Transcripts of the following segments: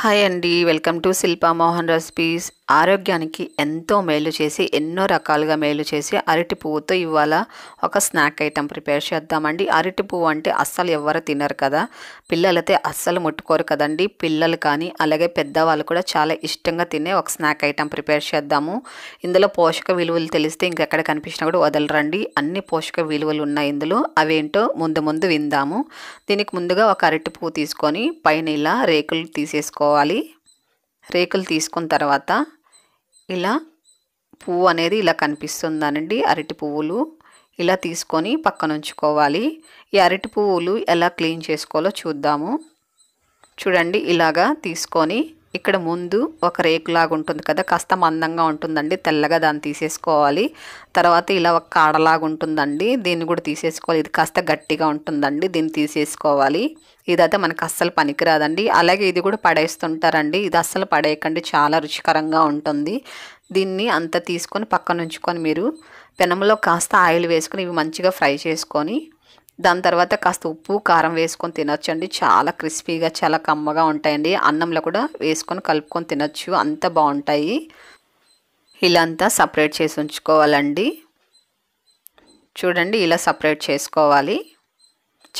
hi అండి welcome to Shilpa Mohan recipes ఆరోగ్యానికి ఎంతో మేలు చేసి ఎన్నో రకాలుగా మేలు చేసి అరటి పువ్వుతో ఇవాళ ఒక స్నాక్ ఐటెం ప్రిపేర్ చేద్దామండి అరటి పువ్వు అంటే అస్సలు ఎవరు తినరు కదా పిల్లలైతే అస్సలు ముట్టుకోరు కదండి పిల్లలు కానీ అలాగే పెద్దవాళ్ళు కూడా చాలా ఇష్టంగా తినే ఒక స్నాక్ ఐటెం ప్రిపేర్ చేద్దాము ఇందులో పోషక విలువలు తెలిస్తే ఇంకెక్కడ కనిపించినా కూడా వదలరండి అన్ని పోషక విలువలు ఉన్నాయి ఇందులో అవేంటో ముందు ముందు విందాము దీనికి ముందుగా ఒక అరటి పువ్వు తీసుకొని పైన ఇలా రేకులు తీసేసుకోవాలి రేకులు తీసుకున్న తర్వాత ఇలా పువ్వు అనేది ఇలా కనిపిస్తుందనండి అరటి పువ్వులు ఇలా తీసుకొని పక్కన ఉంచుకోవాలి ఈ అరటి పువ్వులు ఎలా క్లీన్ చేసుకోవాలో చూద్దాము చూడండి ఇలాగా తీసుకొని ఇక్కడ ముందు ఒక రేకులాగా ఉంటుంది కదా కాస్త మందంగా ఉంటుందండి తెల్లగా దాన్ని తీసేసుకోవాలి తర్వాత ఇలా ఒక కాడలాగా ఉంటుందండి దీన్ని కూడా తీసేసుకోవాలి ఇది కాస్త గట్టిగా ఉంటుందండి దీన్ని తీసేసుకోవాలి ఇదైతే మనకు అస్సలు పనికిరాదండి అలాగే ఇది కూడా పడేస్తుంటారండి ఇది అస్సలు పడేయకండి చాలా రుచికరంగా ఉంటుంది దీన్ని అంత తీసుకొని పక్కన ఉంచుకొని మీరు పెనంలో కాస్త ఆయిల్ వేసుకొని ఇవి మంచిగా ఫ్రై చేసుకొని దాని తర్వాత కాస్త ఉప్పు కారం వేసుకొని తినొచ్చండి చాలా క్రిస్పీగా చాలా కమ్మగా ఉంటాయండి అన్నంలో కూడా వేసుకొని కలుపుకొని తినొచ్చు అంత బాగుంటాయి ఇలా అంతా సపరేట్ చేసి ఉంచుకోవాలండి చూడండి ఇలా సపరేట్ చేసుకోవాలి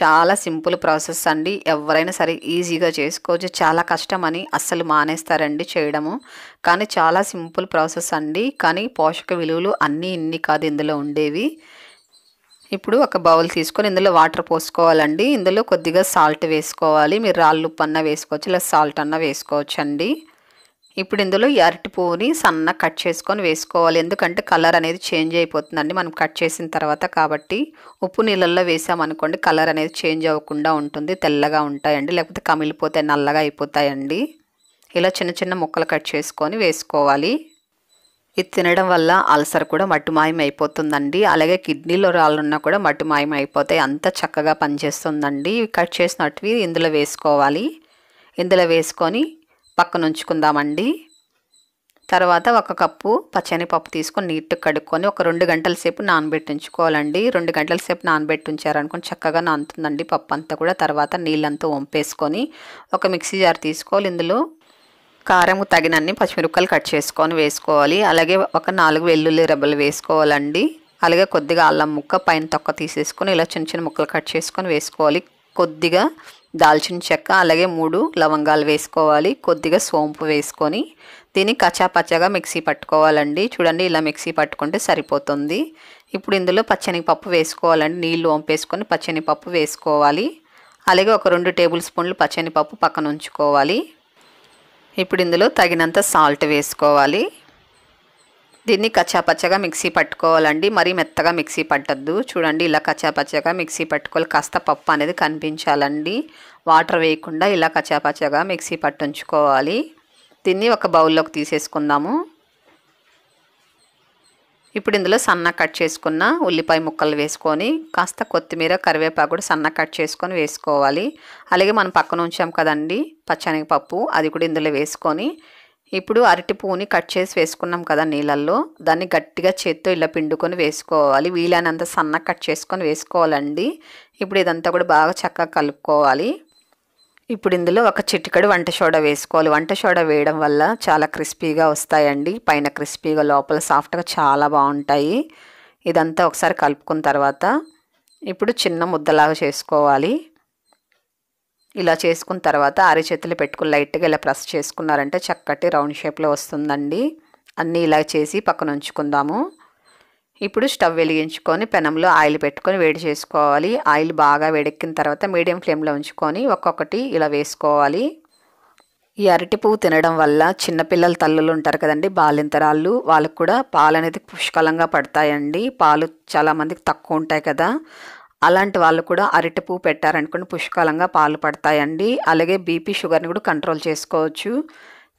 చాలా సింపుల్ ప్రాసెస్ అండి ఎవరైనా సరే ఈజీగా చేసుకోవచ్చు చాలా కష్టమని అస్సలు మానేస్తారండి చేయడము కానీ చాలా సింపుల్ ప్రాసెస్ అండి కానీ పోషక విలువలు అన్నీ ఇన్ని కాదు ఇందులో ఉండేవి ఇప్పుడు ఒక బౌల్ తీసుకొని ఇందులో వాటర్ పోసుకోవాలండి ఇందులో కొద్దిగా సాల్ట్ వేసుకోవాలి మీరు రాళ్ళు ఉప్పు అన్న వేసుకోవచ్చు ఇలా సాల్ట్ అన్న వేసుకోవచ్చు అండి ఇప్పుడు ఇందులో అరటి పువ్వుని సన్న కట్ చేసుకొని వేసుకోవాలి ఎందుకంటే కలర్ అనేది చేంజ్ అయిపోతుందండి మనం కట్ చేసిన తర్వాత కాబట్టి ఉప్పు నీళ్ళల్లో వేసామనుకోండి కలర్ అనేది చేంజ్ అవ్వకుండా ఉంటుంది తెల్లగా ఉంటాయండి లేకపోతే కమిలిపోతాయి నల్లగా అయిపోతాయండి ఇలా చిన్న చిన్న ముక్కలు కట్ చేసుకొని వేసుకోవాలి ఇది తినడం వల్ల అల్సర్ కూడా మాయం అయిపోతుందండి అలాగే కిడ్నీలో రాళ్ళు ఉన్నా కూడా మాయం అయిపోతాయి అంత చక్కగా పనిచేస్తుందండి కట్ చేసినట్టువి ఇందులో వేసుకోవాలి ఇందులో వేసుకొని పక్కన ఉంచుకుందామండి తర్వాత ఒక కప్పు పచ్చనిపప్పు తీసుకొని నీట్గా కడుక్కొని ఒక రెండు గంటల సేపు నానబెట్టి ఉంచుకోవాలండి రెండు గంటల సేపు నానబెట్టి ఉంచారనుకోండి చక్కగా నానుతుందండి పప్పు అంతా కూడా తర్వాత నీళ్ళంతా వంపేసుకొని ఒక మిక్సీ జార్ తీసుకోవాలి ఇందులో కారం తగినన్ని పచ్చిమిరపకాయలు కట్ చేసుకొని వేసుకోవాలి అలాగే ఒక నాలుగు వెల్లుల్లి రెబ్బలు వేసుకోవాలండి అలాగే కొద్దిగా అల్లం ముక్క పైన తొక్క తీసేసుకొని ఇలా చిన్న చిన్న ముక్కలు కట్ చేసుకొని వేసుకోవాలి కొద్దిగా దాల్చిన చెక్క అలాగే మూడు లవంగాలు వేసుకోవాలి కొద్దిగా సోంపు వేసుకొని దీన్ని కచ్చాపచ్చగా మిక్సీ పట్టుకోవాలండి చూడండి ఇలా మిక్సీ పట్టుకుంటే సరిపోతుంది ఇప్పుడు ఇందులో పచ్చనిపప్పు వేసుకోవాలండి నీళ్ళు వంపేసుకొని పచ్చనిపప్పు వేసుకోవాలి అలాగే ఒక రెండు టేబుల్ స్పూన్లు పచ్చనిపప్పు పక్కన ఉంచుకోవాలి ఇప్పుడు ఇందులో తగినంత సాల్ట్ వేసుకోవాలి దీన్ని కచ్చాపచ్చగా మిక్సీ పట్టుకోవాలండి మరీ మెత్తగా మిక్సీ పట్టద్దు చూడండి ఇలా కచ్చాపచ్చగా మిక్సీ పట్టుకోవాలి కాస్త పప్పు అనేది కనిపించాలండి వాటర్ వేయకుండా ఇలా కచ్చాపచ్చగా మిక్సీ పట్టుంచుకోవాలి దీన్ని ఒక బౌల్లోకి తీసేసుకుందాము ఇప్పుడు ఇందులో సన్న కట్ చేసుకున్న ఉల్లిపాయ ముక్కలు వేసుకొని కాస్త కొత్తిమీర కరివేపాకు కూడా సన్న కట్ చేసుకొని వేసుకోవాలి అలాగే మనం పక్కన ఉంచాం కదండి పచ్చనగపప్పు అది కూడా ఇందులో వేసుకొని ఇప్పుడు అరటి పువ్వుని కట్ చేసి వేసుకున్నాం కదా నీళ్ళల్లో దాన్ని గట్టిగా చేత్తో ఇలా పిండుకొని వేసుకోవాలి వీలైనంత సన్న కట్ చేసుకొని వేసుకోవాలండి ఇప్పుడు ఇదంతా కూడా బాగా చక్కగా కలుపుకోవాలి ఇప్పుడు ఇందులో ఒక చిటికడు వంట సోడా వేసుకోవాలి వంట సోడా వేయడం వల్ల చాలా క్రిస్పీగా వస్తాయండి పైన క్రిస్పీగా లోపల సాఫ్ట్గా చాలా బాగుంటాయి ఇదంతా ఒకసారి కలుపుకున్న తర్వాత ఇప్పుడు చిన్న ముద్దలాగా చేసుకోవాలి ఇలా చేసుకున్న తర్వాత అరిచేతులు పెట్టుకుని లైట్గా ఇలా ప్రెస్ చేసుకున్నారంటే చక్కటి రౌండ్ షేప్లో వస్తుందండి అన్నీ ఇలా చేసి పక్కన ఉంచుకుందాము ఇప్పుడు స్టవ్ వెలిగించుకొని పెనంలో ఆయిల్ పెట్టుకొని వేడి చేసుకోవాలి ఆయిల్ బాగా వేడెక్కిన తర్వాత మీడియం ఫ్లేమ్లో ఉంచుకొని ఒక్కొక్కటి ఇలా వేసుకోవాలి ఈ అరటి పువ్వు తినడం వల్ల చిన్నపిల్లల తల్లులు ఉంటారు కదండి బాలింతరాళ్ళు వాళ్ళకు కూడా పాలు అనేది పుష్కలంగా పడతాయండి పాలు చాలామందికి తక్కువ ఉంటాయి కదా అలాంటి వాళ్ళు కూడా అరటి పువ్వు పెట్టారనుకోండి పుష్కలంగా పాలు పడతాయండి అలాగే బీపీ షుగర్ని కూడా కంట్రోల్ చేసుకోవచ్చు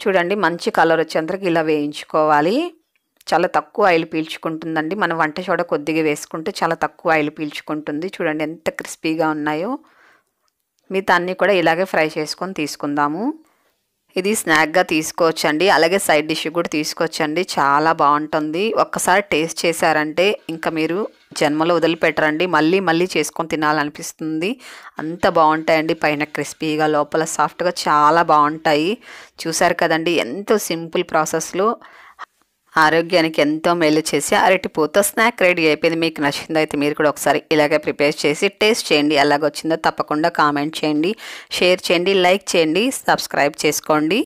చూడండి మంచి కలర్ వచ్చేందుకు ఇలా వేయించుకోవాలి చాలా తక్కువ ఆయిల్ పీల్చుకుంటుందండి మనం వంట చోడ కొద్దిగా వేసుకుంటే చాలా తక్కువ ఆయిల్ పీల్చుకుంటుంది చూడండి ఎంత క్రిస్పీగా ఉన్నాయో మిగతా అన్నీ కూడా ఇలాగే ఫ్రై చేసుకొని తీసుకుందాము ఇది స్నాక్గా తీసుకోవచ్చండి అలాగే సైడ్ డిష్ కూడా తీసుకోవచ్చండి చాలా బాగుంటుంది ఒక్కసారి టేస్ట్ చేశారంటే ఇంకా మీరు జన్మలో వదిలిపెట్టరండి మళ్ళీ మళ్ళీ చేసుకొని తినాలనిపిస్తుంది అంత బాగుంటాయండి పైన క్రిస్పీగా లోపల సాఫ్ట్గా చాలా బాగుంటాయి చూసారు కదండి ఎంతో సింపుల్ ప్రాసెస్లో ఆరోగ్యానికి ఎంతో మేలు చేసి అరటి పూత స్నాక్ రెడీ అయిపోయింది మీకు నచ్చిందో అయితే మీరు కూడా ఒకసారి ఇలాగే ప్రిపేర్ చేసి టేస్ట్ చేయండి ఎలాగొచ్చిందో తప్పకుండా కామెంట్ చేయండి షేర్ చేయండి లైక్ చేయండి సబ్స్క్రైబ్ చేసుకోండి